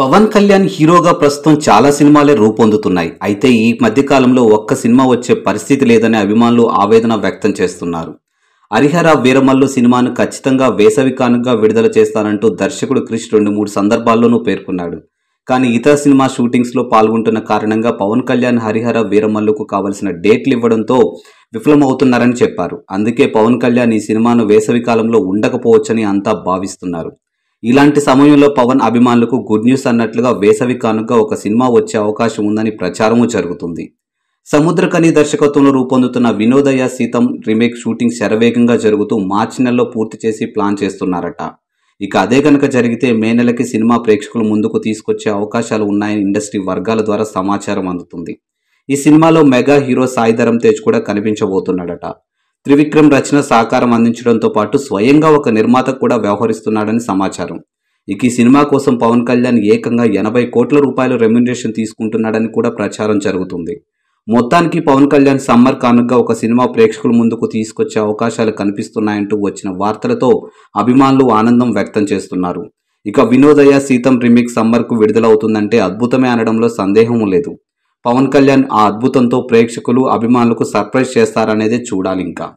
పవన్ కళ్యాణ్ హీరోగా ప్రస్తుతం చాలా సినిమాలే రూపొందుతున్నాయి అయితే ఈ మధ్యకాలంలో ఒక్క సినిమా వచ్చే పరిస్థితి లేదని అభిమానులు ఆవేదన వ్యక్తం చేస్తున్నారు హరిహర వీరమల్లు సినిమాను ఖచ్చితంగా వేసవికానుగా విడుదల చేస్తానంటూ దర్శకుడు క్రిష్ రెండు మూడు సందర్భాల్లోనూ పేర్కొన్నాడు కానీ ఇతర సినిమా షూటింగ్స్లో పాల్గొంటున్న కారణంగా పవన్ కళ్యాణ్ హరిహర వీరమల్లుకు కావలసిన డేట్లు ఇవ్వడంతో విఫలమవుతున్నారని చెప్పారు అందుకే పవన్ కళ్యాణ్ ఈ సినిమాను వేసవి కాలంలో ఉండకపోవచ్చని అంతా భావిస్తున్నారు ఇలాంటి సమయంలో పవన్ అభిమానులకు గుడ్ న్యూస్ అన్నట్లుగా వేసవి కానుక ఒక సినిమా వచ్చే అవకాశం ఉందని ప్రచారము జరుగుతుంది సముద్రకని దర్శకత్వంలో రూపొందుతున్న వినోదయ సీతం రీమేక్ షూటింగ్ శరవేగంగా జరుగుతూ మార్చి నెలలో పూర్తి చేసి ప్లాన్ చేస్తున్నారట ఇక అదే కనుక జరిగితే మే నెలకి సినిమా ప్రేక్షకులు ముందుకు తీసుకొచ్చే అవకాశాలు ఉన్నాయని ఇండస్ట్రీ వర్గాల ద్వారా సమాచారం అందుతుంది ఈ సినిమాలో మెగా హీరో సాయి ధరం తేజ్ కూడా కనిపించబోతున్నాడట త్రివిక్రమ్ రచన సహకారం అందించడంతో పాటు స్వయంగా ఒక నిర్మాత కూడా వ్యవహరిస్తున్నాడని సమాచారం ఇక ఈ సినిమా కోసం పవన్ కళ్యాణ్ ఏకంగా ఎనభై కోట్ల రూపాయల రెమ్యునరేషన్ తీసుకుంటున్నాడని కూడా ప్రచారం జరుగుతుంది మొత్తానికి పవన్ కళ్యాణ్ సమ్మర్ కానుగా ఒక సినిమా ప్రేక్షకుల ముందుకు తీసుకొచ్చే అవకాశాలు కనిపిస్తున్నాయంటూ వచ్చిన వార్తలతో అభిమానులు ఆనందం వ్యక్తం చేస్తున్నారు ఇక వినోదయ సీతం రిమిక్ సమ్మర్కు విడుదలవుతుందంటే అద్భుతమే అనడంలో సందేహం లేదు పవన్ కళ్యాణ్ ఆ అద్భుతంతో ప్రేక్షకులు అభిమానులకు సర్ప్రైజ్ చేస్తారనేది చూడాలి ఇంకా